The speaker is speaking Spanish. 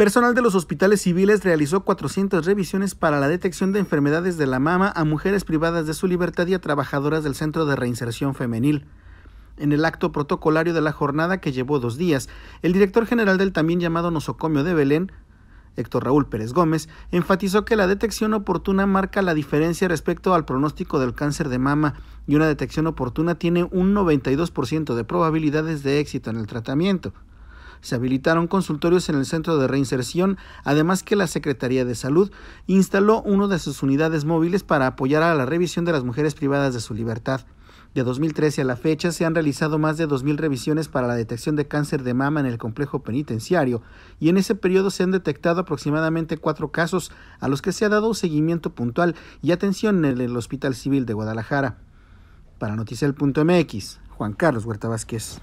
Personal de los hospitales civiles realizó 400 revisiones para la detección de enfermedades de la mama a mujeres privadas de su libertad y a trabajadoras del Centro de Reinserción Femenil. En el acto protocolario de la jornada que llevó dos días, el director general del también llamado nosocomio de Belén, Héctor Raúl Pérez Gómez, enfatizó que la detección oportuna marca la diferencia respecto al pronóstico del cáncer de mama y una detección oportuna tiene un 92% de probabilidades de éxito en el tratamiento. Se habilitaron consultorios en el centro de reinserción, además que la Secretaría de Salud instaló una de sus unidades móviles para apoyar a la revisión de las mujeres privadas de su libertad. De 2013 a la fecha se han realizado más de 2.000 revisiones para la detección de cáncer de mama en el complejo penitenciario y en ese periodo se han detectado aproximadamente cuatro casos a los que se ha dado seguimiento puntual y atención en el Hospital Civil de Guadalajara. Para Noticiel.mx, Juan Carlos Huerta Vázquez.